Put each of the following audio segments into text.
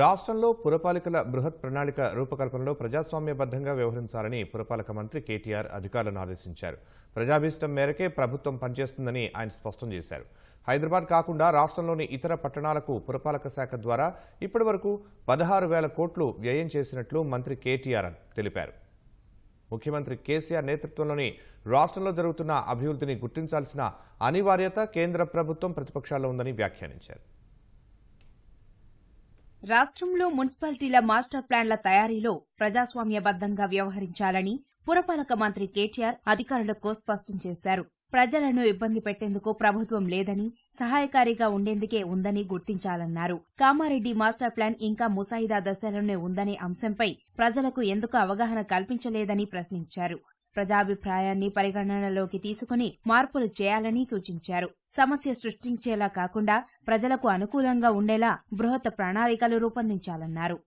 రాష్ట్రంలో పురపాలికల బృహత్ ప్రణాళిక రూపకల్పనలో ప్రజాస్వామ్యబద్ధంగా వ్యవహరించాలని పురపాలక మంత్రి కేటీఆర్ అధికారులను ఆదేశించారు ప్రజాభీష్టం మేరకే ప్రభుత్వం పనిచేస్తుందని ఆయన స్పష్టం చేశారు హైదరాబాద్ కాకుండా రాష్ట్రంలోని ఇతర పట్టణాలకు పురపాలక శాఖ ద్వారా ఇప్పటి వరకు పదహారు వేల కోట్లు వ్యయం చేసినట్లు మంత్రి కేటీఆర్ తెలిపారు ముఖ్యమంత్రి కేసీఆర్ నేతృత్వంలోని రాష్ట్రంలో జరుగుతున్న అభివృద్ధిని గుర్తించాల్సిన అనివార్యత కేంద్ర ప్రభుత్వం ప్రతిపక్షాల్లో ఉందని వ్యాఖ్యానించారు రాష్ట్రంలో మున్సిపాలిటీల మాస్టర్ ప్లాన్ల తయారీలో ప్రజాస్వామ్యబద్దంగా వ్యవహరించాలని పురపాలక మంత్రి కేటీఆర్ అధికారులకు స్పష్టం చేశారు ప్రజలను ఇబ్బంది పెట్టేందుకు ప్రభుత్వం లేదని సహాయకారిగా ఉండేందుకే ఉందని గుర్తించాలన్నారు కామారెడ్డి మాస్టర్ ప్లాన్ ఇంకా ముసాయిదా దశలోనే ఉందనే అంశంపై ప్రజలకు ఎందుకు అవగాహన కల్పించలేదని ప్రశ్నించారు ప్రజాభిప్రాయాన్ని పరిగణనలోకి తీసుకుని మార్పులు చేయాలని సూచించారు సమస్య సృష్టించేలా కాకుండా ప్రజలకు అనుకూలంగా ఉండేలా బృహత్ ప్రణాళికలు రూపొందించాలన్నారు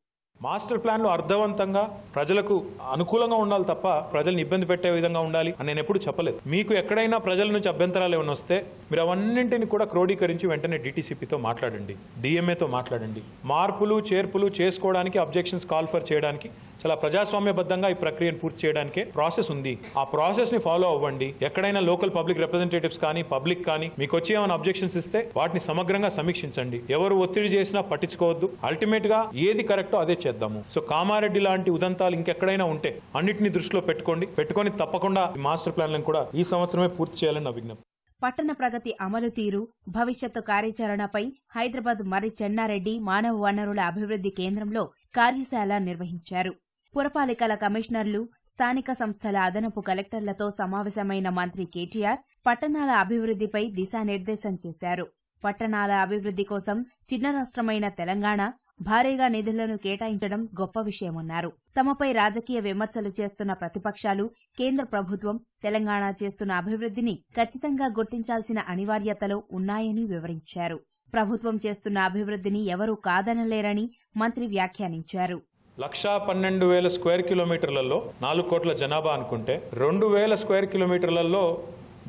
మాస్టర్ ప్లాన్లు అర్థవంతంగా ప్రజలకు అనుకూలంగా ఉండాలి తప్ప ప్రజల్ని ఇబ్బంది పెట్టే విధంగా ఉండాలి అని నేను ఎప్పుడు చెప్పలేదు మీకు ఎక్కడైనా ప్రజల నుంచి అభ్యంతరాలు ఏమైనా వస్తే మీరు అవన్నింటిని కూడా క్రోడీకరించి వెంటనే డీటీసీపీతో మాట్లాడండి డిఎంఏతో మాట్లాడండి మార్పులు చేర్పులు చేసుకోవడానికి అబ్జెక్షన్స్ కాల్ఫర్ చేయడానికి చాలా ప్రజాస్వామ్యబద్ధంగా ఈ ప్రక్రియను పూర్తి చేయడానికే ప్రాసెస్ ఉంది ఆ ప్రాసెస్ ని ఫాలో అవ్వండి ఎక్కడైనా లోకల్ పబ్లిక్ రిప్రజెంటేటివ్స్ కానీ పబ్లిక్ కానీ మీకు వచ్చి ఏమైనా అబ్జెక్షన్స్ ఇస్తే వాటిని సమగ్రంగా సమీక్షించండి ఎవరు ఒత్తిడి చేసినా పట్టించుకోవద్దు అల్టిమేట్ గా ఏది కరెక్టో అదే చేద్దాము సో కామారెడ్డి లాంటి ఉదంతాలు ఇంకెక్కడైనా ఉంటే అన్నిటిని దృష్టిలో పెట్టుకోండి పెట్టుకొని తప్పకుండా మాస్టర్ ప్లాన్లను కూడా ఈ సంవత్సరమే పూర్తి చేయాలని నా విజ్ఞప్తి పట్టణ ప్రగతి అమలు తీరు భవిష్యత్తు కార్యాచరణపై హైదరాబాద్ మర్రి చెన్నారెడ్డి మానవ వనరుల అభివృద్ధి కేంద్రంలో కార్యశాల నిర్వహించారు పురపాలికల కమిషనర్లు స్థానిక సంస్థల అదనపు కలెక్టర్లతో సమావేశమైన మంత్రి కేటీఆర్ పట్టణాల అభివృద్దిపై దిశానిర్దేశం చేశారు పట్టణాల అభివృద్ది కోసం చిన్న రాష్టమైన తెలంగాణ భారీగా నిధులను కేటాయించడం గొప్ప విషయమన్నారు తమపై రాజకీయ విమర్శలు చేస్తున్న ప్రతిపక్షాలు కేంద్ర ప్రభుత్వం తెలంగాణ చేస్తున్న అభివృద్దిని ఖచ్చితంగా గుర్తించాల్సిన అనివార్యతలో ఉన్నాయని వివరించారు ప్రభుత్వం చేస్తున్న అభివృద్దిని ఎవరూ కాదనలేరని మంత్రి వ్యాఖ్యానించారు లక్షా పన్నెండు వేల స్క్వేర్ కిలోమీటర్లలో నాలుగు కోట్ల జనాభా అనుకుంటే రెండు వేల స్క్వేర్ కిలోమీటర్లలో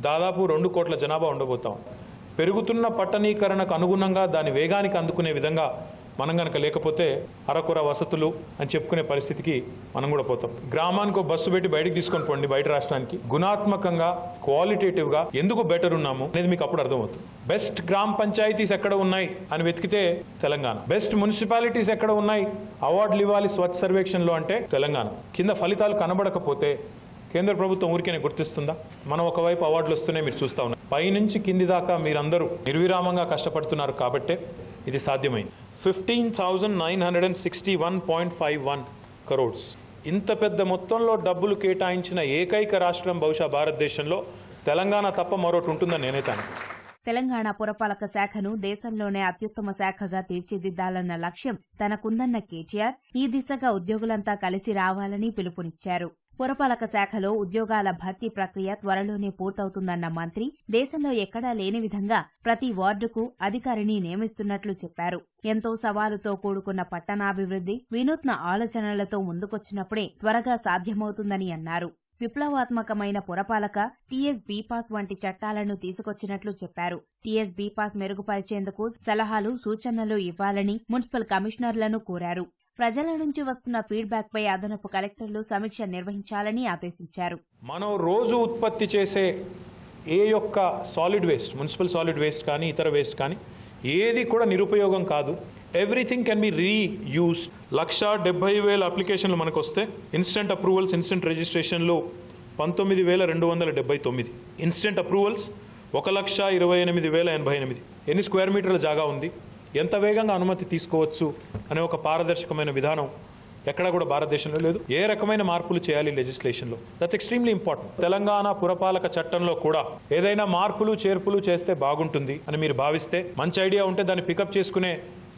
దాదాపు రెండు కోట్ల జనాభా ఉండబోతాం పెరుగుతున్న పట్టణీకరణకు అనుగుణంగా దాని వేగానికి అందుకునే విధంగా మనం కనుక లేకపోతే అరకుర వసతులు అని చెప్పుకునే పరిస్థితికి మనం కూడా పోతాం గ్రామానికి బస్సు పెట్టి బయటకు తీసుకొని పోండి బయట రాష్ట్రానికి గుణాత్మకంగా క్వాలిటేటివ్గా ఎందుకు బెటర్ ఉన్నాము అనేది మీకు అప్పుడు అర్థమవుతుంది బెస్ట్ గ్రామ పంచాయతీస్ ఎక్కడ ఉన్నాయి అని వెతికితే తెలంగాణ బెస్ట్ మున్సిపాలిటీస్ ఎక్కడ ఉన్నాయి అవార్డులు ఇవ్వాలి స్వచ్ఛ సర్వేక్షణలో అంటే తెలంగాణ కింద ఫలితాలు కనబడకపోతే కేంద్ర ప్రభుత్వం ఊరికేనే గుర్తిస్తుందా మనం ఒకవైపు అవార్డులు వస్తున్నాయి మీరు చూస్తా ఉన్నారు పైనుంచి కింది దాకా మీరందరూ నిర్విరామంగా కష్టపడుతున్నారు కాబట్టే ఇది సాధ్యమైంది ఫిఫ్టీన్ కరోడ్స్ ఇంత పెద్ద మొత్తంలో డబ్బులు కేటాయించిన ఏకైక రాష్ట్రం బహుశా భారతదేశంలో తెలంగాణ తప్ప మరొకటి ఉంటుందని నేనైతే తెలంగాణ పురపాలక శాఖను దేశంలోనే అత్యుత్తమ శాఖగా తీర్చిదిద్దాలన్న లక్ష్యం తనకుందన్న కేటీఆర్ ఈ దిశగా ఉద్యోగులంతా కలిసి రావాలని పిలుపునిచ్చారు పురపాలక శాఖలో ఉద్యోగాల భర్తీ ప్రక్రియ త్వరలోనే పూర్తవుతుందన్న మంత్రి దేశంలో ఎక్కడా లేని విధంగా ప్రతి వార్డుకు అధికారిని నియమిస్తున్నట్లు చెప్పారు ఎంతో సవాలుతో కూడుకున్న పట్టణాభివృద్ది వినూత్న ఆలోచనలతో ముందుకొచ్చినప్పుడే త్వరగా సాధ్యమవుతుందని అన్నారు విప్లవాత్మకమైన పురపాలక టీఎస్ బీపాస్ వంటి చట్టాలను తీసుకొచ్చినట్లు చెప్పారు టీఎస్ బీపాస్ మెరుగుపరిచేందుకు సలహాలు సూచనలు ఇవ్వాలని మున్సిపల్ కమిషనర్లను కోరారు ప్రజల నుంచి వస్తున్న ఫీడ్బ్యాక్ పై అదనపు కలెక్టర్లు సమీక్ష నిర్వహించాలని ఆదేశించారు మనం రోజు ఉత్పత్తి చేసే ఏ యొక్క solid waste municipal solid waste కానీ ఇతర వేస్ట్ కానీ ఏది కూడా నిరుపయోగం కాదు ఎవ్రీథింగ్ కెన్ బి రీయూస్ లక్ష డెబ్బై వేల అప్లికేషన్లు మనకు వస్తే ఇన్స్టెంట్ అప్రూవల్స్ ఇన్స్టెంట్ రిజిస్ట్రేషన్లు పంతొమ్మిది వేల రెండు వందల డెబ్బై తొమ్మిది ఇన్స్టెంట్ అప్రూవల్స్ ఒక లక్ష ఇరవై ఎనిమిది వేల ఎనభై ఎనిమిది ఎన్ని స్క్వేర్ మీటర్ల జాగా ఉంది ఎంత వేగంగా అనుమతి తీసుకోవచ్చు అనే ఒక పారదర్శకమైన విధానం ఎక్కడ కూడా భారతదేశంలో లేదు ఏ రకమైన మార్పులు చేయాలి లెజిస్లేషన్లో దట్స్ ఎక్స్ట్రీమ్లీ ఇంపార్టెంట్ తెలంగాణ పురపాలక చట్టంలో కూడా ఏదైనా మార్పులు చేర్పులు చేస్తే బాగుంటుంది అని మీరు భావిస్తే మంచి ఐడియా ఉంటే దాన్ని పికప్ చేసుకునే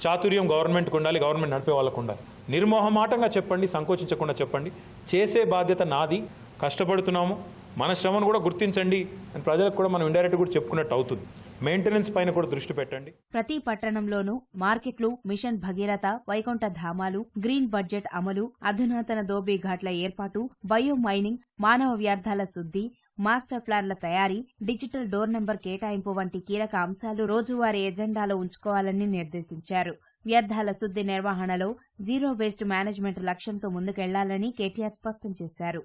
చాతుర్యం గవర్నమెంట్కి ఉండాలి గవర్నమెంట్ నడిపే వాళ్ళకు ఉండాలి నిర్మోహమాటంగా చెప్పండి సంకోచించకుండా చెప్పండి చేసే బాధ్యత నాది కష్టపడుతున్నాము మన శ్రమను కూడా గుర్తించండి అని ప్రజలకు కూడా మనం ఇండైరెక్ట్ కూడా చెప్పుకున్నట్టు అవుతుంది మెయింటెనెన్స్ పైన కూడా దృష్టి పెట్టండి ప్రతి పట్టణంలోనూ మార్కెట్లు మిషన్ భగీరథ వైకుంఠ ధామాలు గ్రీన్ బడ్జెట్ అమలు అధునాతన దోబీ ఘాట్ల ఏర్పాటు బయో మైనింగ్ మానవ వ్యర్థాల శుద్ధి మాస్టర్ ప్లాన్ల తయారీ డిజిటల్ డోర్ నెంబర్ కేటాయింపు వంటి కీలక అంశాలు రోజువారీ ఎజెండాలో ఉంచుకోవాలని నిర్దేశించారు వ్యర్థాల శుద్ధి నిర్వహణలో జీరో వేస్ట్ మేనేజ్మెంట్ లక్ష్యంతో ముందుకెళ్లాలని కేటీఆర్ స్పష్టం చేశారు